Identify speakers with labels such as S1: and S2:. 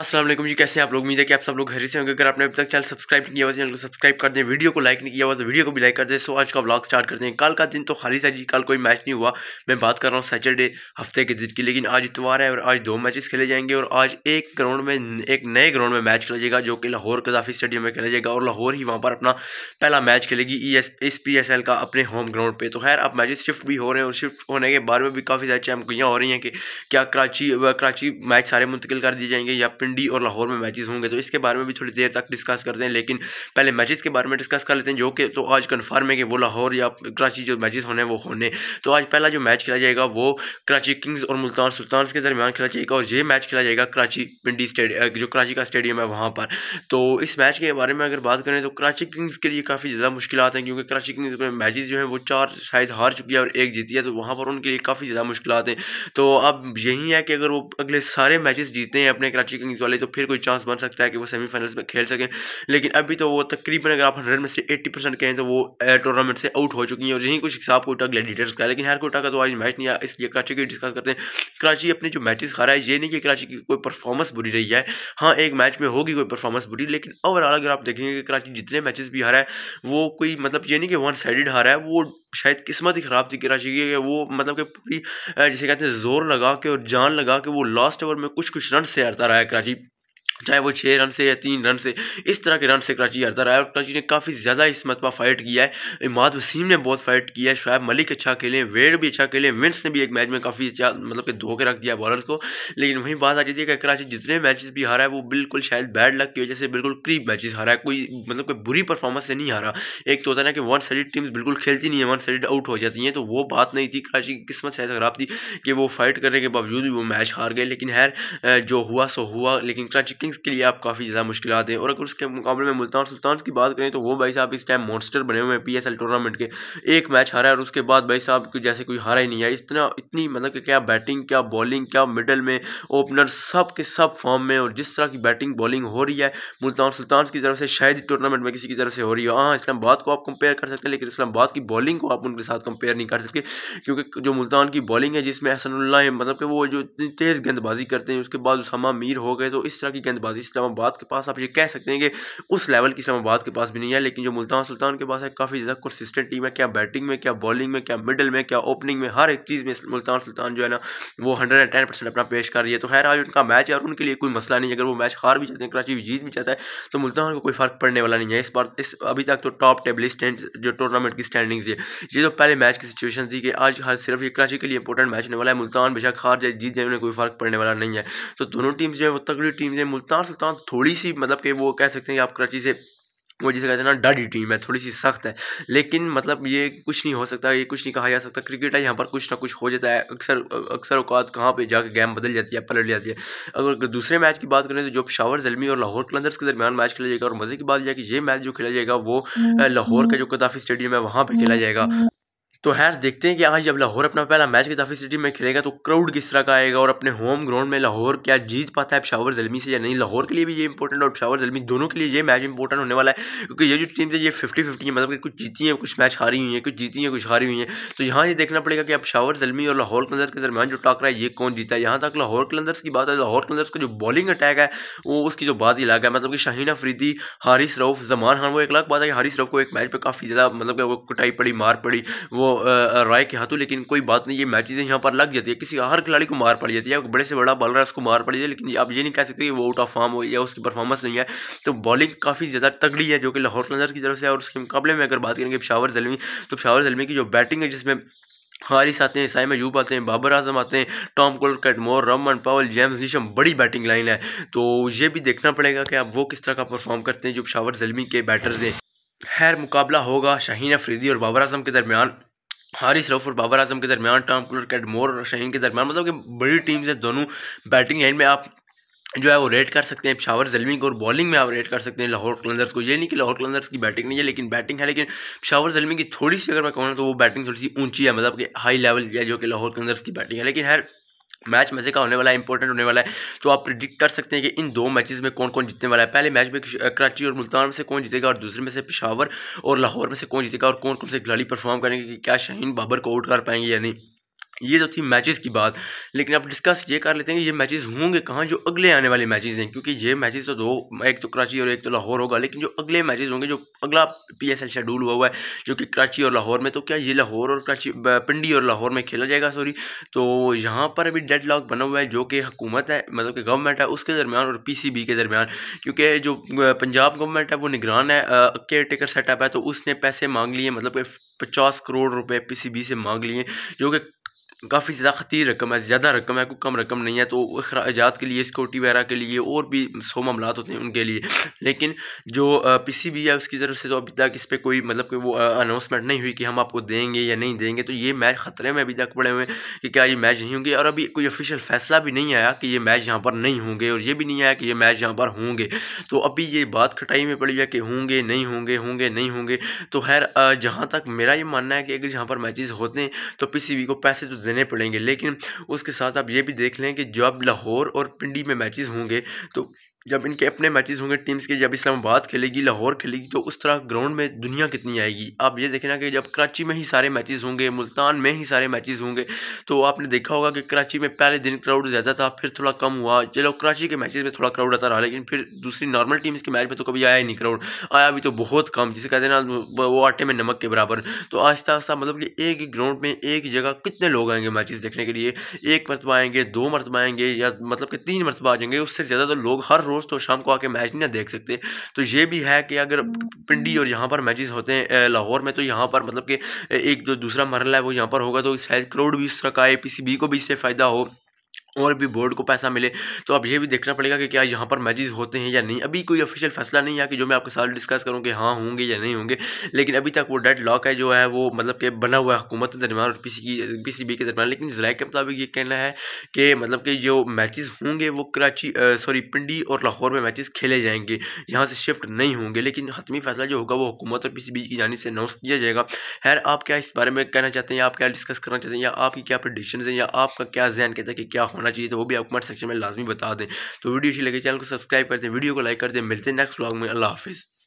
S1: असलम जी कैसे आप लोग उम्मीद है कि आप सब लोग घर से होंगे अगर आपने अभी तक चैनल सब्सक्राइब नहीं किया हुआ तो चैनल को सब्सक्राइब कर दें वीडियो को लाइक नहीं किया हुआ तो वीडियो को भी लाइक कर दें सो आज का ब्लॉग स्टार्ट करते हैं कल का दिन तो खाली था जी कल कोई मैच नहीं हुआ मैं बात कर रहा हूँ सैटरडे हफ्ते के दिन की लेकिन आज इतवार है और आज दो मैचेस खेले जाएंगे और आज एक ग्राउंड में एक नए ग्राउंड में मैच खेला जाएगा जो कि लाहौर कदाफी स्टेडियम में खेला जाएगा और लाहौर ही वहाँ पर अपना पहला मैच खेलेगी E S S P S L का अपने होम ग्राउंड पर तो खैर अब मैचेस शिफ्ट भी हो रहे हैं और शिफ्ट होने के बाद में भी काफ़ी ज़्यादा चमकियाँ हो रही हैं कि क्या कराची कराची मैच सारे मुंतकिल कर दिए जाएंगे या फिर रावलपिंडी और लाहौर में मैचेस होंगे तो इसके बारे में भी थोड़ी देर तक डिस्कस करते हैं लेकिन पहले मैचेस के बारे में डिस्कस कर लेते हैं जो कि तो आज कन्फर्म है कि वो लाहौर या कराची जो मैचेस होने वो होने तो आज पहला जो मैच खेला जाएगा वो कराची किंग्स और मुल्तान सुल्तान के दरमियान खेला जाएगा और ये मैच खेला जाएगा कराची पिंडी स्टेडियम जो कराची का स्टेडियम है वहाँ पर तो इस मैच के बारे में अगर बात करें तो कराची किंग्स के लिए काफ़ी ज़्यादा मुश्किल हैं क्योंकि कराची किंग्स में मैचेस जो हैं वो चार शायद हार चुकी है और एक जीती है तो वहाँ पर उनके लिए काफ़ी ज़्यादा मुश्किल हैं तो अब यही है कि अगर वो अगले सारे मैचेस जीते हैं अपने कराची किंग्स विनिंग्स वाले तो फिर कोई चांस बन सकता है कि वो सेमीफाइनल्स में खेल सकें लेकिन अभी तो वो तकरीबन अगर आप हंड्रेड में से एट्टी परसेंट कहें तो वो टूर्नामेंट से आउट हो चुकी हैं और यहीं कुछ हिसाब कोटा ग्लैडिएटर्स का है लेकिन हर कोटा का तो आज मैच नहीं आया इसलिए कराची की डिस्कस करते हैं कराची अपने जो मैचेस खा रहा है ये नहीं कि कराची की कोई परफॉर्मेंस बुरी रही है हाँ एक मैच में होगी कोई परफॉर्मेंस बुरी लेकिन ओवरऑल अगर आप देखेंगे कि कराची जितने मैचेस भी हारा है वो कोई मतलब ये नहीं कि वन साइड हारा है वो शायद किस्मत ही ख़राब थी कराची की वो मतलब कि पूरी जैसे कहते हैं जोर लगा के और जान लगा के वो लास्ट ओवर में कुछ कुछ रन से हारता रहा है कराची चाहे वो छः रन से या तीन रन से इस तरह के रन से कराची हारता रहा है और कराची ने काफ़ी ज़्यादा इस मतबा फाइट किया है इमाद वसीम ने बहुत फाइट किया है शायब मलिक अच्छा खेले वेड भी अच्छा खेले विंस ने भी एक मैच में काफ़ी अच्छा मतलब कि धोखे रख दिया बॉलर को लेकिन वहीं बात आ जाती है कि कराची जितने मैचेस भी हारा है वो बिल्कुल शायद बैड लक की वजह से बिल्कुल क्रीप मैच हारा है कोई मतलब कोई बुरी परफॉर्मेंस से नहीं हारा एक तो होता ना कि वन साइड टीम्स बिल्कुल खेलती नहीं है वन साइड आउट हो जाती हैं तो वो बात नहीं थी कराची की किस्मत शायद खराब थी कि वो फाइट करने के बावजूद भी वो मैच हार गए लेकिन हैर जो हुआ सो हुआ लेकिन कराची बैटिंग्स के लिए आप काफ़ी ज़्यादा मुश्किल हैं और अगर उसके मुकाबले में मुल्तान सुल्तान की बात करें तो वो भाई साहब इस टाइम मॉन्स्टर बने हुए हैं पी टूर्नामेंट के एक मैच हारा है और उसके बाद भाई साहब की जैसे कोई हारा ही नहीं है इतना इतनी मतलब कि क्या बैटिंग क्या बॉलिंग क्या मिडल में ओपनर सब के सब फॉर्म में और जिस तरह की बैटिंग बॉलिंग हो रही है मुल्तान सुल्तान की तरफ से शायद टूर्नामेंट में किसी की तरफ से हो रही हो हाँ इस्लामाबाद को आप कंपेयर कर सकते हैं लेकिन इस्लामाबाद की बॉलिंग को आप उनके साथ कंपेयर नहीं कर सकते क्योंकि जो मुल्तान की बॉलिंग है जिसमें है मतलब कि वो जो इतनी तेज़ गेंदबाजी करते हैं उसके बाद उसमा मीर हो गए तो इस तरह की गेंद गेंदबाजी इस्लामाबाद के पास आप ये कह सकते हैं कि उस लेवल की इस्लामाबाद के पास भी नहीं है लेकिन जो मुल्तान सुल्तान के पास है काफ़ी ज़्यादा कंसिस्टेंट टीम है क्या बैटिंग में क्या बॉलिंग में क्या मिडल में क्या ओपनिंग में हर एक चीज़ में मुल्तान सुल्तान जो है ना वो हंड्रेड टेन परसेंट अपना पेश कर रही है तो खैर आज उनका मैच है और उनके लिए कोई मसला नहीं अगर वो मैच हार भी जाते हैं कराची जीत भी जाता है तो मुल्तान को कोई फ़र्क पड़ने वाला नहीं है इस बार इस अभी तक तो टॉप टेबल स्टैंड जो टूर्नामेंट की स्टैंडिंग्स है ये तो पहले मैच की सिचुएशन थी कि आज हर सिर्फ ये कराची के लिए इंपॉर्टेंट मैच होने वाला है मुल्तान बेशक हार जाए जीत जाए उन्हें कोई फ़र्क पड़ने वाला नहीं है तो दोनों टीम्स जो है वो तगड़ी टीम है सुल्तान सुल्तान तो थोड़ी सी मतलब कि वो कह सकते हैं कि आप कराची से वो जिसे कहते हैं ना डडी टीम है थोड़ी सी सख्त है लेकिन मतलब ये कुछ नहीं हो सकता ये कुछ नहीं कहा जा सकता क्रिकेट है यहाँ पर कुछ ना कुछ हो जाता है अक्सर अक्सर अवकात कहाँ पे जाकर गेम बदल जाती है पलट जाती है अगर दूसरे मैच की बात करें तो जो शावर जलमी और लाहौर कलंदर्स के दरमियान मैच खेला जाएगा और मज़े की बात यह कि ये मैच जो खेला जाएगा वो हम्म, लाहौर का हम्म। जो कदाफी स्टेडियम है वहाँ पर खेला जाएगा तो हैर देखते हैं कि आज जब लाहौर अपना पहला मैच गदाफी सिटी में खेलेगा तो क्राउड किस तरह का आएगा और अपने होम ग्राउंड में लाहौर क्या जीत पाता है पिशावर जलमी से या नहीं लाहौर के लिए भी ये इंपॉर्टेंट और शावर जलमी दोनों के लिए ये मैच इंपॉर्टेंट होने वाला है क्योंकि ये जो टीम थे ये फिफ्टी फिफ्टी है मतलब कि कुछ जीती है कुछ मैच हारी हुई है कुछ जीती है कुछ हारी हुई है तो यहाँ ये देखना पड़ेगा कि अब शावर जलमी और लाहौर कलंदर्स के दरमियान जो टाकरा है ये कौन जीता है यहाँ तक लाहौर कलंदर्स की बात है लाहौर कलंदर्स का जो बॉलिंग अटैक है वो उसकी जो बात ही अलग है मतलब कि शाहीन अफरीदी हारिस रऊफ जमान खान वो एक लाख बात है कि हारिस रऊफ को एक मैच पर काफ़ी ज़्यादा मतलब कि वो कुटाई पड़ी मार पड़ी वो राय के हाथों लेकिन कोई बात नहीं ये मैचेज यहाँ पर लग जाती है किसी हर खिलाड़ी को मार पड़ी जाती है बड़े से बड़ा बॉलर है उसको मार पड़ी जाती है लेकिन आप ये नहीं कह सकते कि वो आउट ऑफ फॉर्म हो या उसकी परफॉर्मेंस नहीं है तो बॉलिंग काफ़ी ज़्यादा तगड़ी है जो कि लाहौर नजर की तरफ से और उसके मुकाबले में अगर बात करेंगे पिशावर जलमी तो पिशावर जलमी की जो बैटिंग है जिसमें हारिस आते हैं साइम यूब आते हैं बाबर आजम आते हैं टॉम कोलकट मोर रमन पावल जेम्स निशम बड़ी बैटिंग लाइन है तो ये भी देखना पड़ेगा कि आप वो किस तरह का परफॉर्म करते हैं जो पिशावर जलमी के बैटर्स हैं खैर मुकाबला होगा शाहीन अफरीदी और बाबर आजम के दरमियान हारिस रफ और बाबर आजम के दरमियान टॉम कुलर कैडमोर और शहीन के दरमियान मतलब कि बड़ी टीम्स से दोनों बैटिंग एंड में आप जो है वो रेट कर सकते हैं पिशावर जलमी को और बॉलिंग में आप रेट कर सकते हैं लाहौर कलंदर्स को ये नहीं कि लाहौर कलंदर्स की बैटिंग नहीं है लेकिन बैटिंग है लेकिन पिशावर जलमी की थोड़ी सी अगर मैं कहूँ तो वो बैटिंग थोड़ी सी ऊंची है मतलब कि हाई लेवल की है जो कि लाहौर कलंदर्स की बैटिंग है लेकिन हर मैच मज़े का होने वाला है इंपॉर्टेंट होने वाला है तो आप प्रिडिक्ट कर सकते हैं कि इन दो मैचेस में कौन कौन जीतने वाला है पहले मैच में कराची और मुल्तान में से कौन जीतेगा और दूसरे में से पिशावर और लाहौर में से कौन जीतेगा और कौन कौन से खिलाड़ी परफॉर्म करेंगे कि क्या शाहीन बाबर को आउट कर पाएंगे या नहीं ये जो थी मैचेस की बात लेकिन अब डिस्कस ये कर लेते हैं कि ये मैचेस होंगे कहाँ जो अगले आने वाले मैचेस हैं क्योंकि ये मैचेस तो दो एक तो कराची और एक तो लाहौर होगा लेकिन जो अगले मैचेस होंगे जो अगला पीएसएल शेड्यूल हुआ हुआ है जो कि कराची और लाहौर में तो क्या ये लाहौर और कराची पिंडी और लाहौर में खेला जाएगा सॉरी तो यहाँ पर अभी डेड लॉक बना हुआ है जो कि हुकूमत है मतलब कि गवर्नमेंट है उसके दरमियान और पी के दरमियान क्योंकि जो पंजाब गवर्नमेंट है वो निगरान है केयर टेकर सेटअप है तो उसने पैसे मांग लिए मतलब कि पचास करोड़ रुपये पी से मांग लिए जो कि काफ़ी ज़्यादा खतीर रकम है ज़्यादा रकम है कोई कम रकम नहीं है तो अखराजात के लिए सिक्योरिटी वगैरह के लिए और भी सौ मामला होते हैं उनके लिए लेकिन जो पी सी बी है उसकी तरफ से तो अभी तक इस पर कोई मतलब कि वो अनाउंसमेंट नहीं हुई कि हम आपको देंगे या नहीं देंगे तो ये मैच ख़तरे में अभी तक पड़े हुए हैं कि क्या ये मैच नहीं होंगे और अभी कोई ऑफिशियल फैसला भी नहीं आया कि ये मैच यहाँ पर नहीं होंगे और ये भी नहीं आया कि ये मैच यहाँ पर होंगे तो अभी ये बात खटाई में पड़ी है कि होंगे नहीं होंगे होंगे नहीं होंगे तो खैर जहाँ तक मेरा ये मानना है कि अगर यहाँ पर मैचेज़ होते हैं तो पी सी बी को पैसे तो देने पड़ेंगे लेकिन उसके साथ आप ये भी देख लें कि जब लाहौर और पिंडी में मैचेस होंगे तो जब इनके अपने मैचेस होंगे टीम्स के जब इस्लामाबाद खेलेगी लाहौर खेलेगी तो उस तरह ग्राउंड में दुनिया कितनी आएगी आप ये देखना कि जब कराची में ही सारे मैचेस होंगे मुल्तान में ही सारे मैचेस होंगे तो आपने देखा होगा कि कराची में पहले दिन क्राउड ज़्यादा था फिर थोड़ा कम हुआ चलो कराची के मैचेज में थोड़ा क्राउड आता रहा लेकिन फिर दूसरी नॉर्मल टीम्स के मैच में तो कभी आया ही नहीं क्राउड आया भी तो बहुत कम जिसे कहते हैं ना वो आटे में नमक के बराबर तो आहिस्ता आहिस्ता मतलब कि एक ही ग्राउंड में एक जगह कितने लोग आएंगे मैचेस देखने के लिए एक मरतबा आएंगे दो मरतबा आएंगे या मतलब कि तीन मरतबा आ जाएंगे उससे ज़्यादा तो लोग हर रोज़ रोज़ तो शाम को आके मैच नहीं ना देख सकते तो ये भी है कि अगर हम्म, पिंडी हम्म। और यहाँ पर मैचेस होते हैं लाहौर में तो यहाँ पर मतलब कि एक जो दूसरा मरला है वो यहाँ पर होगा तो शायद करोड़ भी उस तरह का ए को भी इससे फ़ायदा हो और भी बोर्ड को पैसा मिले तो अब ये भी देखना पड़ेगा कि क्या यहाँ पर मैचेज़ होते हैं या नहीं अभी कोई ऑफिशियल फैसला नहीं है कि जो मैं आपके साथ डिस्कस करूँ कि हाँ होंगे या नहीं होंगे लेकिन अभी तक वो डेड लॉक है जो है वो मतलब कि बना हुआ है हुकूमत के दरमियान और पी सी की पी सी बी के दरमियान लेकिन जराय के मुताबिक ये कहना है कि मतलब कि जो मैचेस होंगे वो कराची सॉरी पिंडी और लाहौर में मैचेस खेले जाएंगे यहाँ से शिफ्ट नहीं होंगे लेकिन हतमी फैसला जो होगा वो हुकूमत और पी सी बी की जानी से अनाउंस किया जाएगा खैर आप क्या इस बारे में कहना चाहते हैं आप क्या डिस्कस करना चाहते हैं या आपकी क्या प्रडिक्शन है या आपका क्या जहन कहता है कि क्या होना करना चाहिए तो वो भी आप कमेंट सेक्शन में लाजमी बता दें तो वीडियो अच्छी लगे चैनल को सब्सक्राइब कर दें वीडियो को लाइक कर दें मिलते हैं नेक्स्ट ब्लॉग में अल्लाह हाफिज़